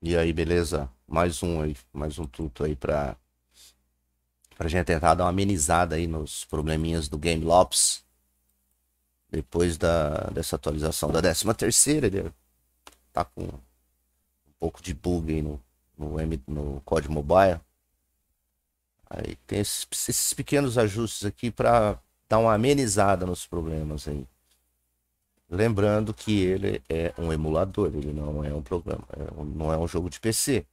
E aí, beleza? Mais um aí, mais um tuto aí pra, pra gente tentar dar uma amenizada aí nos probleminhas do Game Depois da, dessa atualização da 13 terceira, ele tá com um pouco de bug aí no, no, M, no código mobile. Aí tem esses, esses pequenos ajustes aqui para dar uma amenizada nos problemas aí. Lembrando que ele é um emulador, ele não é um programa, é não é um jogo de PC.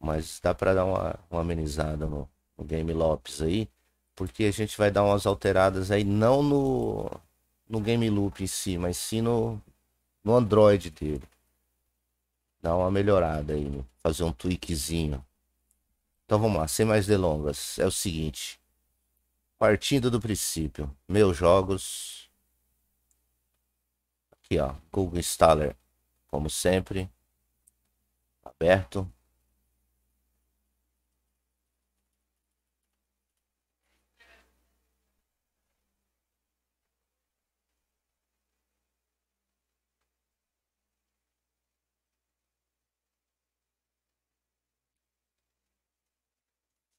Mas dá para dar uma, uma amenizada no, no, Game Lopes aí, porque a gente vai dar umas alteradas aí, não no, no Game Loop em si, mas sim no, no Android dele. Dar uma melhorada aí, fazer um tweakzinho. Então vamos lá, sem mais delongas, é o seguinte. Partindo do princípio, meus jogos aqui, ó, Google Installer, como sempre, tá aberto.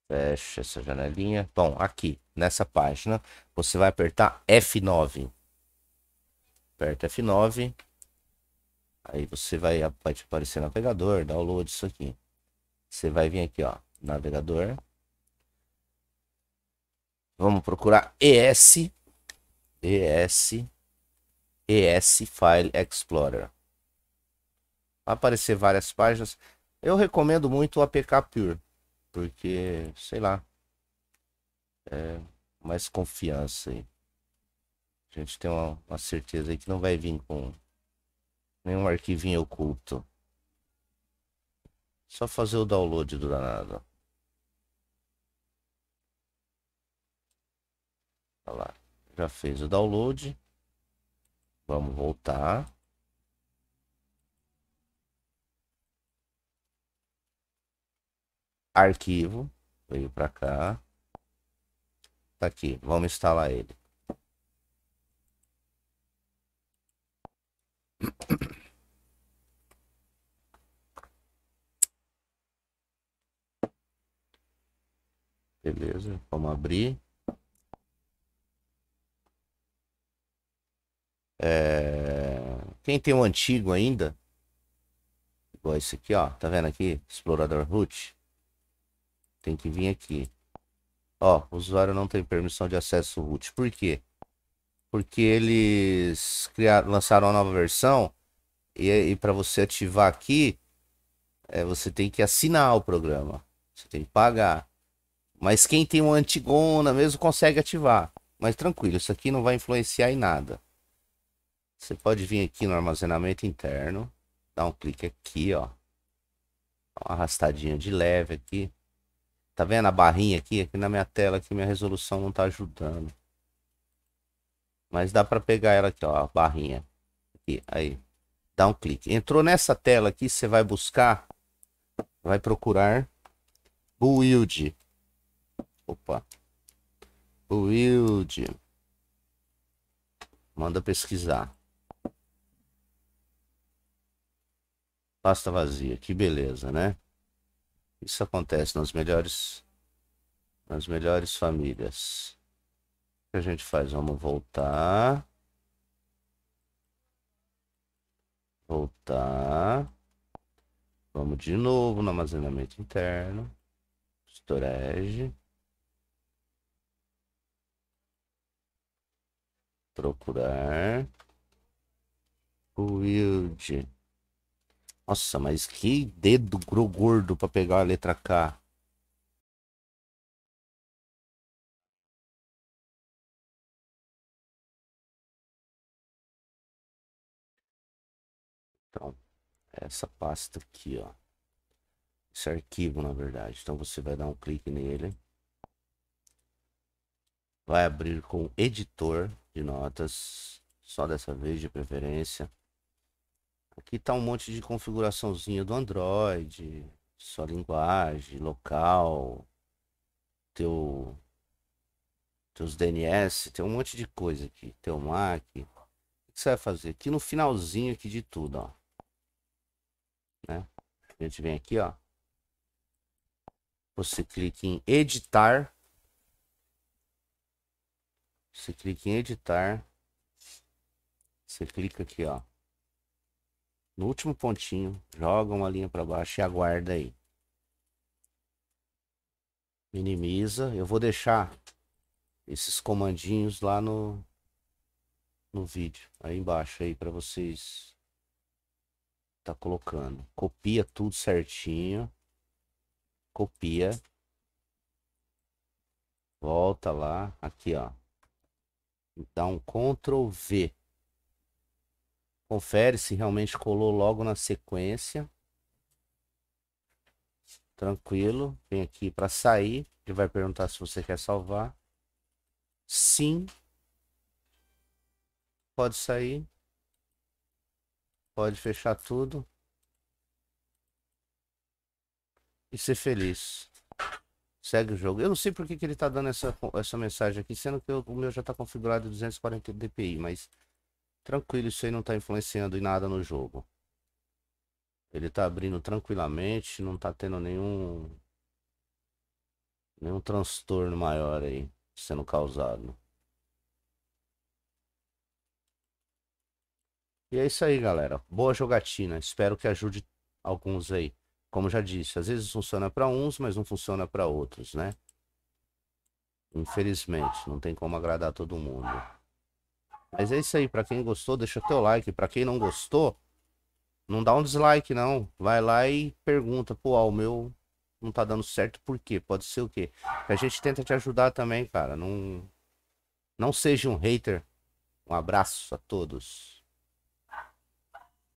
Fecha essa janelinha. Bom, aqui nessa página você vai apertar F9 aperta F9. Aí você vai, vai te aparecer navegador, download isso aqui. Você vai vir aqui, ó, navegador. Vamos procurar ES, ES, ES File Explorer. Vai aparecer várias páginas. Eu recomendo muito o APK Pure, porque, sei lá, é mais confiança aí. A gente tem uma, uma certeza aí que não vai vir com nenhum arquivinho oculto. Só fazer o download do danado. Olha lá, já fez o download. Vamos voltar. Arquivo, veio para cá. Tá aqui, vamos instalar ele. Beleza, vamos abrir. É... Quem tem o um antigo ainda, igual esse aqui, ó, tá vendo aqui? Explorador root. Tem que vir aqui. Ó, o usuário não tem permissão de acesso root. Por quê? porque eles criaram, lançaram uma nova versão e, e para você ativar aqui, é, você tem que assinar o programa, você tem que pagar. Mas quem tem uma antigona mesmo consegue ativar. Mas tranquilo, isso aqui não vai influenciar em nada. Você pode vir aqui no armazenamento interno, dar um clique aqui, ó. Uma arrastadinha de leve aqui. Tá vendo a barrinha aqui? Aqui na minha tela, que minha resolução não tá ajudando. Mas dá para pegar ela aqui, ó, a barrinha. Aqui, aí. Dá um clique. Entrou nessa tela aqui, você vai buscar, vai procurar build. Opa. Build. Manda pesquisar. Pasta vazia, que beleza, né? Isso acontece nas melhores nas melhores famílias que a gente faz? Vamos voltar. Voltar. Vamos de novo no armazenamento interno. Storage. Procurar. Build. Nossa, mas que dedo gordo para pegar a letra K. Então, essa pasta aqui, ó. Esse arquivo, na verdade. Então, você vai dar um clique nele. Vai abrir com editor de notas. Só dessa vez, de preferência. Aqui tá um monte de configuraçãozinha do Android. Sua linguagem, local. Teu... Teus DNS, tem um monte de coisa aqui. Teu MAC. O que você vai fazer? Aqui no finalzinho aqui de tudo, ó a gente vem aqui, ó. Você clica em editar. Você clica em editar. Você clica aqui, ó. No último pontinho, joga uma linha para baixo e aguarda aí. Minimiza. Eu vou deixar esses comandinhos lá no, no vídeo, aí embaixo aí para vocês tá colocando. Copia tudo certinho. Copia. Volta lá. Aqui, ó. Dá um Ctrl V. Confere se realmente colou logo na sequência. Tranquilo. Vem aqui para sair. Ele vai perguntar se você quer salvar. Sim. Pode sair. Pode fechar tudo. E ser feliz. Segue o jogo. Eu não sei por que, que ele tá dando essa, essa mensagem aqui, sendo que eu, o meu já tá configurado 240 dpi, mas tranquilo, isso aí não tá influenciando em nada no jogo. Ele tá abrindo tranquilamente, não tá tendo nenhum nenhum transtorno maior aí sendo causado. E é isso aí, galera. Boa jogatina. Espero que ajude alguns aí. Como já disse, às vezes funciona para uns, mas não funciona para outros, né? Infelizmente, não tem como agradar todo mundo. Mas é isso aí, para quem gostou, deixa teu like. Para quem não gostou, não dá um dislike não. Vai lá e pergunta, pô, ah, o meu não tá dando certo por quê? Pode ser o quê? A gente tenta te ajudar também, cara. Não não seja um hater. Um abraço a todos.